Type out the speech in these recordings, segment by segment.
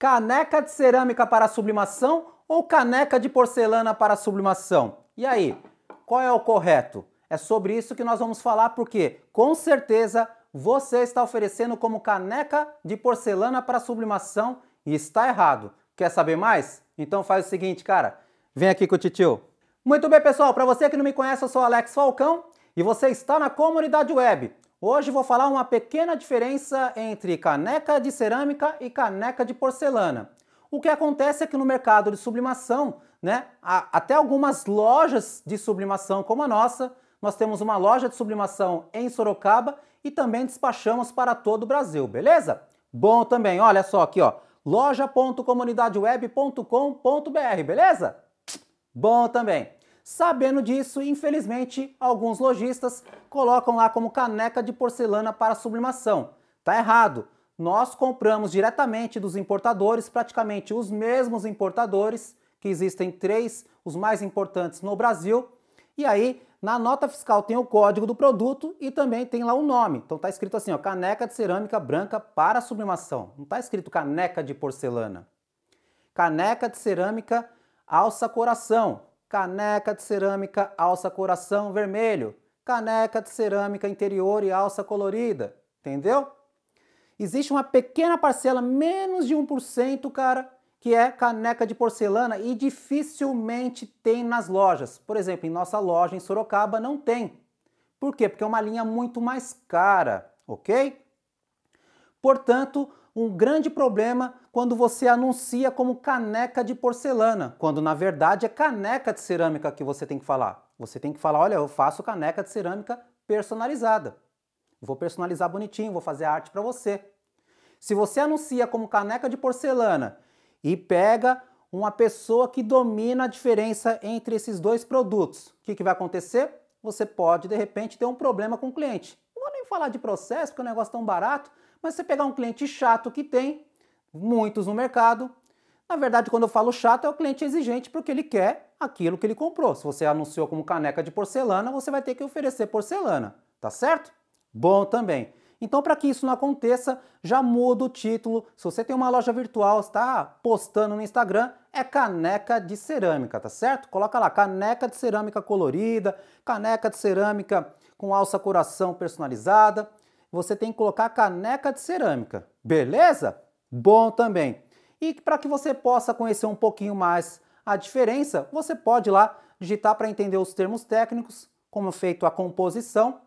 Caneca de cerâmica para sublimação ou caneca de porcelana para sublimação? E aí, qual é o correto? É sobre isso que nós vamos falar porque, com certeza, você está oferecendo como caneca de porcelana para sublimação e está errado. Quer saber mais? Então faz o seguinte, cara, vem aqui com o titio. Muito bem, pessoal, para você que não me conhece, eu sou Alex Falcão e você está na comunidade web Hoje vou falar uma pequena diferença entre caneca de cerâmica e caneca de porcelana. O que acontece é que no mercado de sublimação, né, até algumas lojas de sublimação como a nossa, nós temos uma loja de sublimação em Sorocaba e também despachamos para todo o Brasil, beleza? Bom também, olha só aqui, ó, loja.comunidadeweb.com.br, beleza? Bom também. Sabendo disso, infelizmente, alguns lojistas colocam lá como caneca de porcelana para sublimação. Tá errado. Nós compramos diretamente dos importadores, praticamente os mesmos importadores, que existem três, os mais importantes no Brasil. E aí, na nota fiscal tem o código do produto e também tem lá o nome. Então tá escrito assim, ó, caneca de cerâmica branca para sublimação. Não tá escrito caneca de porcelana. Caneca de cerâmica alça coração caneca de cerâmica alça coração vermelho, caneca de cerâmica interior e alça colorida, entendeu? Existe uma pequena parcela, menos de 1%, cara, que é caneca de porcelana e dificilmente tem nas lojas. Por exemplo, em nossa loja em Sorocaba não tem. Por quê? Porque é uma linha muito mais cara, ok? Portanto, um grande problema quando você anuncia como caneca de porcelana, quando na verdade é caneca de cerâmica que você tem que falar. Você tem que falar: olha, eu faço caneca de cerâmica personalizada. Vou personalizar bonitinho, vou fazer a arte para você. Se você anuncia como caneca de porcelana e pega uma pessoa que domina a diferença entre esses dois produtos, o que, que vai acontecer? Você pode, de repente, ter um problema com o cliente falar de processo, porque é um negócio tão barato, mas você pegar um cliente chato que tem, muitos no mercado, na verdade, quando eu falo chato, é o cliente exigente porque ele quer aquilo que ele comprou. Se você anunciou como caneca de porcelana, você vai ter que oferecer porcelana, tá certo? Bom também. Então, para que isso não aconteça, já muda o título. Se você tem uma loja virtual, está postando no Instagram, é caneca de cerâmica, tá certo? Coloca lá, caneca de cerâmica colorida, caneca de cerâmica com alça coração personalizada. Você tem que colocar caneca de cerâmica, beleza? Bom também. E para que você possa conhecer um pouquinho mais a diferença, você pode lá digitar para entender os termos técnicos, como é feito a composição.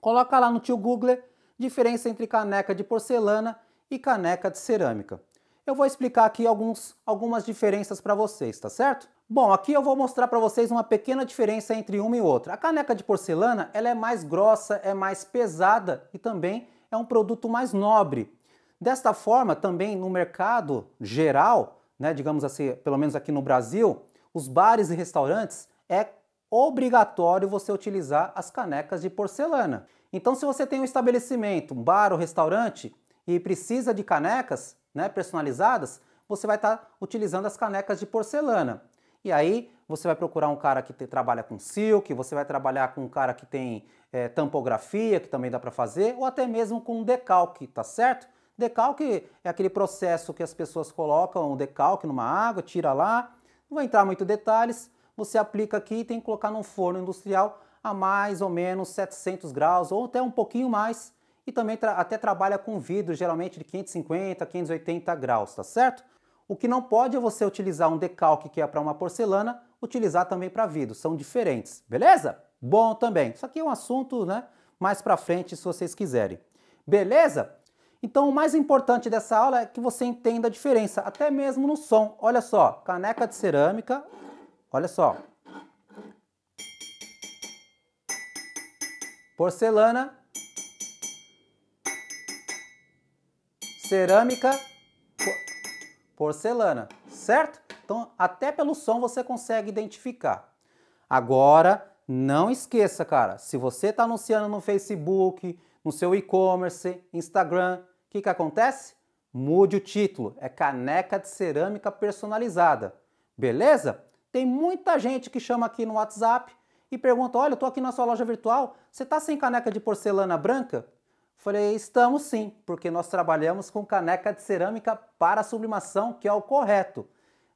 Coloca lá no tio Google diferença entre caneca de porcelana e caneca de cerâmica eu vou explicar aqui alguns, algumas diferenças para vocês, tá certo? Bom, aqui eu vou mostrar para vocês uma pequena diferença entre uma e outra. A caneca de porcelana ela é mais grossa, é mais pesada e também é um produto mais nobre. Desta forma, também no mercado geral, né, digamos assim, pelo menos aqui no Brasil, os bares e restaurantes é obrigatório você utilizar as canecas de porcelana. Então, se você tem um estabelecimento, um bar ou restaurante e precisa de canecas, né, personalizadas, você vai estar tá utilizando as canecas de porcelana. E aí você vai procurar um cara que te, trabalha com silk, você vai trabalhar com um cara que tem é, tampografia, que também dá para fazer, ou até mesmo com decalque, tá certo? Decalque é aquele processo que as pessoas colocam um decalque numa água, tira lá, não vou entrar muito em detalhes, você aplica aqui e tem que colocar num forno industrial a mais ou menos 700 graus ou até um pouquinho mais e também tra até trabalha com vidro, geralmente de 550 a 580 graus, tá certo? O que não pode é você utilizar um decalque que é para uma porcelana, utilizar também para vidro, são diferentes, beleza? Bom também. Isso aqui é um assunto, né, mais para frente se vocês quiserem. Beleza? Então, o mais importante dessa aula é que você entenda a diferença, até mesmo no som. Olha só, caneca de cerâmica, olha só. Porcelana cerâmica, porcelana, certo? Então, até pelo som você consegue identificar. Agora, não esqueça, cara, se você está anunciando no Facebook, no seu e-commerce, Instagram, o que, que acontece? Mude o título, é caneca de cerâmica personalizada, beleza? Tem muita gente que chama aqui no WhatsApp e pergunta, olha, eu estou aqui na sua loja virtual, você está sem caneca de porcelana branca? Falei, estamos sim, porque nós trabalhamos com caneca de cerâmica para sublimação, que é o correto.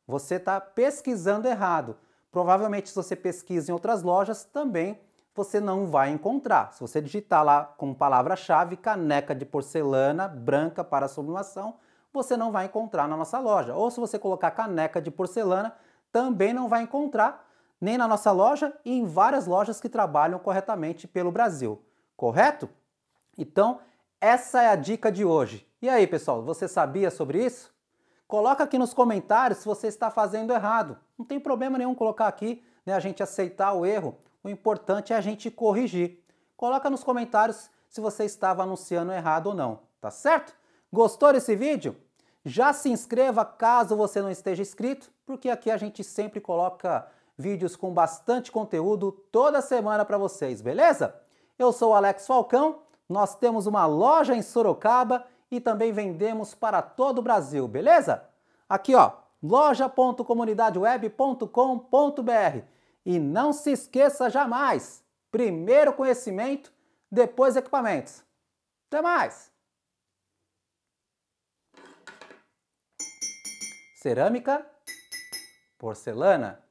Você está pesquisando errado. Provavelmente, se você pesquisa em outras lojas, também você não vai encontrar. Se você digitar lá com palavra-chave caneca de porcelana branca para sublimação, você não vai encontrar na nossa loja. Ou se você colocar caneca de porcelana, também não vai encontrar, nem na nossa loja e em várias lojas que trabalham corretamente pelo Brasil. Correto? Então, essa é a dica de hoje. E aí, pessoal, você sabia sobre isso? Coloca aqui nos comentários se você está fazendo errado. Não tem problema nenhum colocar aqui, né, a gente aceitar o erro. O importante é a gente corrigir. Coloca nos comentários se você estava anunciando errado ou não, tá certo? Gostou desse vídeo? Já se inscreva caso você não esteja inscrito, porque aqui a gente sempre coloca vídeos com bastante conteúdo toda semana para vocês, beleza? Eu sou o Alex Falcão nós temos uma loja em Sorocaba e também vendemos para todo o Brasil, beleza? Aqui ó, loja.comunidadeweb.com.br. E não se esqueça jamais, primeiro conhecimento, depois equipamentos. Até mais! Cerâmica, porcelana,